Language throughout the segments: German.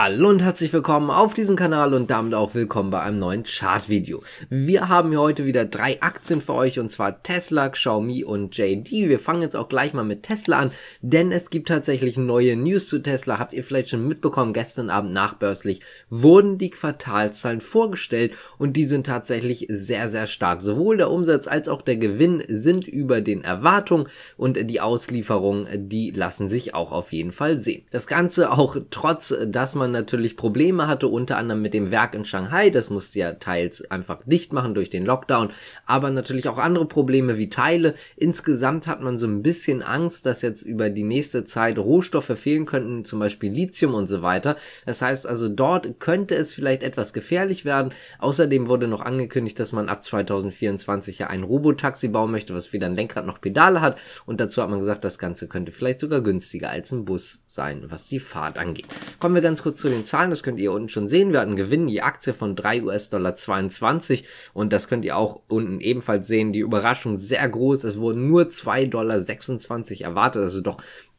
Hallo und herzlich willkommen auf diesem Kanal und damit auch willkommen bei einem neuen Chart-Video. Wir haben hier heute wieder drei Aktien für euch und zwar Tesla, Xiaomi und JD. Wir fangen jetzt auch gleich mal mit Tesla an, denn es gibt tatsächlich neue News zu Tesla. Habt ihr vielleicht schon mitbekommen, gestern Abend nachbörslich wurden die Quartalszahlen vorgestellt und die sind tatsächlich sehr, sehr stark. Sowohl der Umsatz als auch der Gewinn sind über den Erwartungen und die Auslieferungen, die lassen sich auch auf jeden Fall sehen. Das Ganze auch trotz, dass man man natürlich Probleme hatte, unter anderem mit dem Werk in Shanghai. Das musste ja teils einfach dicht machen durch den Lockdown, aber natürlich auch andere Probleme wie Teile. Insgesamt hat man so ein bisschen Angst, dass jetzt über die nächste Zeit Rohstoffe fehlen könnten, zum Beispiel Lithium und so weiter. Das heißt also, dort könnte es vielleicht etwas gefährlich werden. Außerdem wurde noch angekündigt, dass man ab 2024 ja ein Robotaxi bauen möchte, was weder ein Lenkrad noch Pedale hat. Und dazu hat man gesagt, das Ganze könnte vielleicht sogar günstiger als ein Bus sein, was die Fahrt angeht. Kommen wir ganz kurz zu den Zahlen, das könnt ihr unten schon sehen. Wir hatten Gewinn die Aktie von 3 US-Dollar 22 und das könnt ihr auch unten ebenfalls sehen. Die Überraschung sehr groß, es wurden nur 2,26 Dollar erwartet, also doch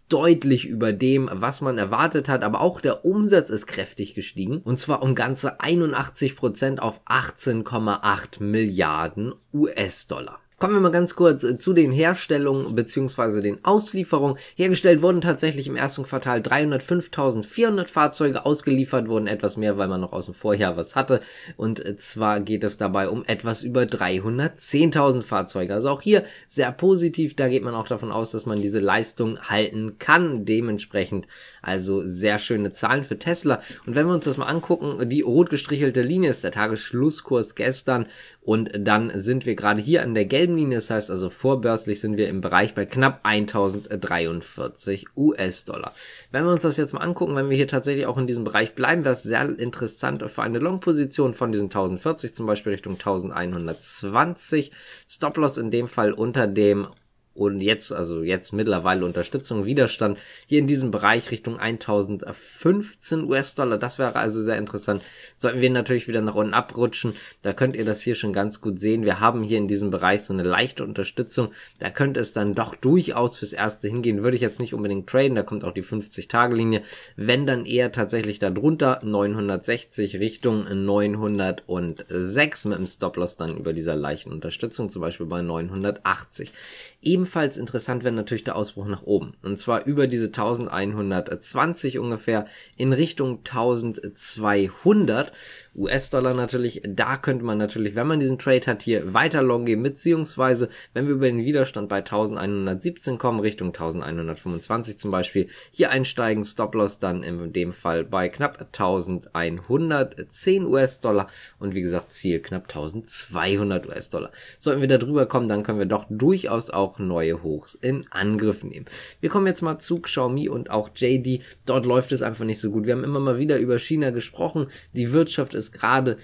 deutlich über dem, was man erwartet hat, aber auch der Umsatz ist kräftig gestiegen und zwar um ganze 81% Prozent auf 18,8 Milliarden US-Dollar. Kommen wir mal ganz kurz äh, zu den Herstellungen bzw. den Auslieferungen. Hergestellt wurden tatsächlich im ersten Quartal 305.400 Fahrzeuge, ausgeliefert wurden etwas mehr, weil man noch aus dem Vorjahr was hatte. Und äh, zwar geht es dabei um etwas über 310.000 Fahrzeuge. Also auch hier sehr positiv, da geht man auch davon aus, dass man diese Leistung halten kann. Dementsprechend also sehr schöne Zahlen für Tesla. Und wenn wir uns das mal angucken, die rot gestrichelte Linie ist der Tagesschlusskurs gestern und dann sind wir gerade hier an der gelben derselben Das heißt also vorbörslich sind wir im Bereich bei knapp 1043 US-Dollar. Wenn wir uns das jetzt mal angucken, wenn wir hier tatsächlich auch in diesem Bereich bleiben, wäre es sehr interessant für eine Long-Position von diesen 1040 zum Beispiel Richtung 1120. Stop-Loss in dem Fall unter dem und jetzt, also jetzt mittlerweile Unterstützung, Widerstand hier in diesem Bereich Richtung 1015 US-Dollar. Das wäre also sehr interessant. Sollten wir natürlich wieder nach unten abrutschen, da könnt ihr das hier schon ganz gut sehen. Wir haben hier in diesem Bereich so eine leichte Unterstützung. Da könnte es dann doch durchaus fürs Erste hingehen. Würde ich jetzt nicht unbedingt traden, da kommt auch die 50-Tage-Linie. Wenn dann eher tatsächlich darunter 960 Richtung 906 mit dem Stop-Loss dann über dieser leichten Unterstützung, zum Beispiel bei 980. Ebenfalls ebenfalls interessant wäre natürlich der Ausbruch nach oben. Und zwar über diese 1120 ungefähr in Richtung 1200 US-Dollar natürlich. Da könnte man natürlich, wenn man diesen Trade hat, hier weiter long gehen, beziehungsweise wenn wir über den Widerstand bei 1117 kommen, Richtung 1125 zum Beispiel, hier einsteigen, Stop-Loss dann in dem Fall bei knapp 1110 US-Dollar und wie gesagt Ziel knapp 1200 US-Dollar. Sollten wir da drüber kommen, dann können wir doch durchaus auch neu neue Hochs in Angriff nehmen. Wir kommen jetzt mal zu Xiaomi und auch JD. Dort läuft es einfach nicht so gut. Wir haben immer mal wieder über China gesprochen. Die Wirtschaft ist gerade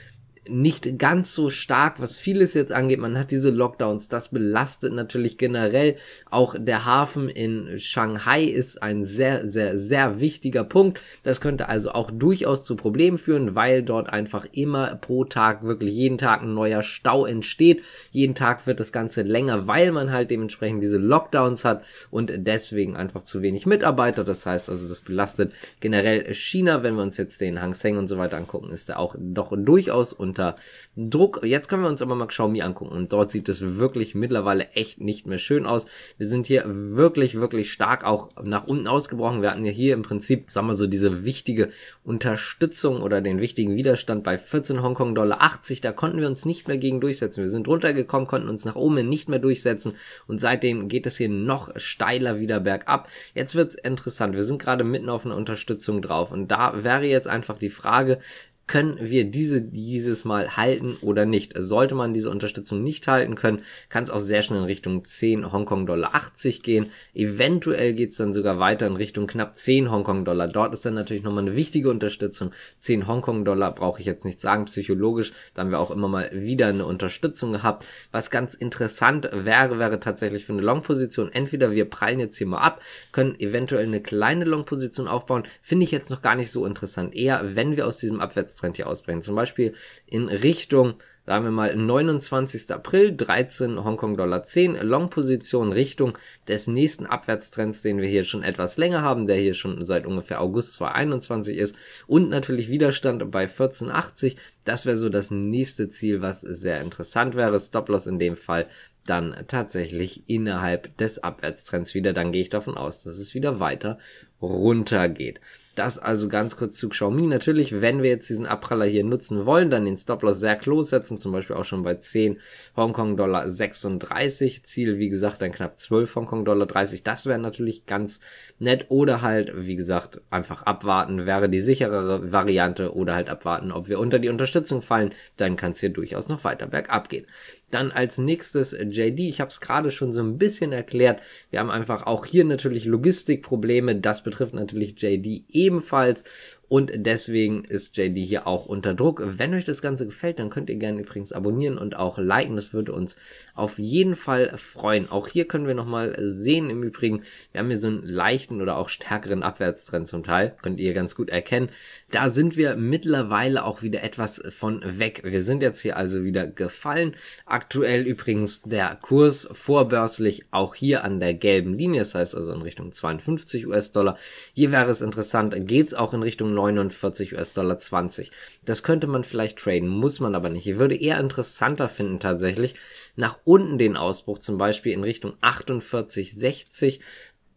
nicht ganz so stark, was vieles jetzt angeht. Man hat diese Lockdowns, das belastet natürlich generell. Auch der Hafen in Shanghai ist ein sehr, sehr, sehr wichtiger Punkt. Das könnte also auch durchaus zu Problemen führen, weil dort einfach immer pro Tag, wirklich jeden Tag ein neuer Stau entsteht. Jeden Tag wird das Ganze länger, weil man halt dementsprechend diese Lockdowns hat und deswegen einfach zu wenig Mitarbeiter. Das heißt also, das belastet generell China. Wenn wir uns jetzt den Hang Seng und so weiter angucken, ist er auch doch durchaus und unter Druck. Jetzt können wir uns aber mal Xiaomi angucken und dort sieht es wirklich mittlerweile echt nicht mehr schön aus. Wir sind hier wirklich, wirklich stark auch nach unten ausgebrochen. Wir hatten ja hier im Prinzip, sagen wir so, diese wichtige Unterstützung oder den wichtigen Widerstand bei 14 Hongkong-Dollar 80. Da konnten wir uns nicht mehr gegen durchsetzen. Wir sind runtergekommen, konnten uns nach oben nicht mehr durchsetzen und seitdem geht es hier noch steiler wieder bergab. Jetzt wird's interessant. Wir sind gerade mitten auf einer Unterstützung drauf und da wäre jetzt einfach die Frage, können wir diese dieses Mal halten oder nicht. Sollte man diese Unterstützung nicht halten können, kann es auch sehr schnell in Richtung 10 Hongkong-Dollar 80 gehen. Eventuell geht es dann sogar weiter in Richtung knapp 10 Hongkong-Dollar. Dort ist dann natürlich nochmal eine wichtige Unterstützung. 10 Hongkong-Dollar brauche ich jetzt nicht sagen, psychologisch. Da haben wir auch immer mal wieder eine Unterstützung gehabt. Was ganz interessant wäre, wäre tatsächlich für eine Long-Position. Entweder wir prallen jetzt hier mal ab, können eventuell eine kleine Long-Position aufbauen. Finde ich jetzt noch gar nicht so interessant. Eher, wenn wir aus diesem Abwärts Abwärtstrend hier ausbrechen. Zum Beispiel in Richtung, sagen wir mal, 29. April, 13 Hongkong-Dollar 10, Long-Position Richtung des nächsten Abwärtstrends, den wir hier schon etwas länger haben, der hier schon seit ungefähr August 2021 ist und natürlich Widerstand bei 14,80. Das wäre so das nächste Ziel, was sehr interessant wäre. Stop-Loss in dem Fall dann tatsächlich innerhalb des Abwärtstrends wieder. Dann gehe ich davon aus, dass es wieder weiter runtergeht. Das also ganz kurz zu Xiaomi. Natürlich, wenn wir jetzt diesen Abpraller hier nutzen wollen, dann den Stop-Loss sehr close setzen, zum Beispiel auch schon bei 10 Hongkong-Dollar 36. Ziel, wie gesagt, dann knapp 12 Hongkong-Dollar 30. Das wäre natürlich ganz nett. Oder halt, wie gesagt, einfach abwarten wäre die sicherere Variante. Oder halt abwarten, ob wir unter die Unterstützung fallen. Dann kann es hier durchaus noch weiter bergab gehen. Dann als nächstes äh, JD. Ich habe es gerade schon so ein bisschen erklärt. Wir haben einfach auch hier natürlich Logistikprobleme. Das betrifft natürlich JD ebenfalls. Und deswegen ist JD hier auch unter Druck. Wenn euch das Ganze gefällt, dann könnt ihr gerne übrigens abonnieren und auch liken. Das würde uns auf jeden Fall freuen. Auch hier können wir nochmal sehen im Übrigen, wir haben hier so einen leichten oder auch stärkeren Abwärtstrend zum Teil. Könnt ihr ganz gut erkennen. Da sind wir mittlerweile auch wieder etwas von weg. Wir sind jetzt hier also wieder gefallen. Aktuell übrigens der Kurs vorbörslich auch hier an der gelben Linie. Das heißt also in Richtung 52 US-Dollar. Hier wäre es interessant, geht es auch in Richtung 49 US-Dollar 20. Das könnte man vielleicht traden, muss man aber nicht. Ich würde eher interessanter finden tatsächlich, nach unten den Ausbruch zum Beispiel in Richtung 48, 60,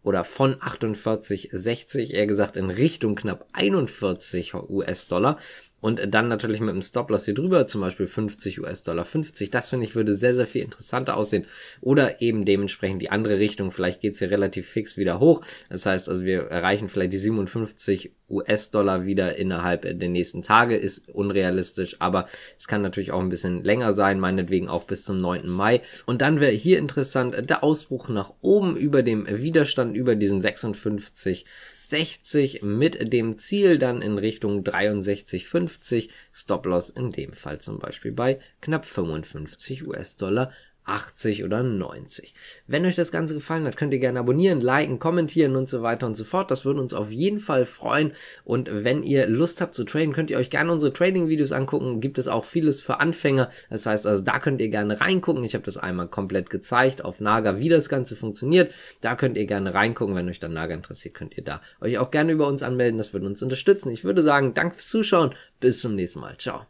oder von 48, 60, eher gesagt in Richtung knapp 41 US-Dollar und dann natürlich mit einem Stop-Loss hier drüber, zum Beispiel 50 US-Dollar 50. Das finde ich würde sehr, sehr viel interessanter aussehen. Oder eben dementsprechend die andere Richtung. Vielleicht geht's hier relativ fix wieder hoch. Das heißt also, wir erreichen vielleicht die 57 US-Dollar wieder innerhalb der nächsten Tage. Ist unrealistisch, aber es kann natürlich auch ein bisschen länger sein, meinetwegen auch bis zum 9. Mai. Und dann wäre hier interessant der Ausbruch nach oben über dem Widerstand, über diesen 56 60 mit dem Ziel dann in Richtung 63,50, Stop-Loss in dem Fall zum Beispiel bei knapp 55 US-Dollar 80 oder 90. Wenn euch das Ganze gefallen hat, könnt ihr gerne abonnieren, liken, kommentieren und so weiter und so fort. Das würde uns auf jeden Fall freuen. Und wenn ihr Lust habt zu traden, könnt ihr euch gerne unsere Trading-Videos angucken. Gibt es auch vieles für Anfänger. Das heißt also, da könnt ihr gerne reingucken. Ich habe das einmal komplett gezeigt auf Naga, wie das Ganze funktioniert. Da könnt ihr gerne reingucken. Wenn euch dann Naga interessiert, könnt ihr da euch auch gerne über uns anmelden. Das würde uns unterstützen. Ich würde sagen, danke fürs Zuschauen. Bis zum nächsten Mal. Ciao.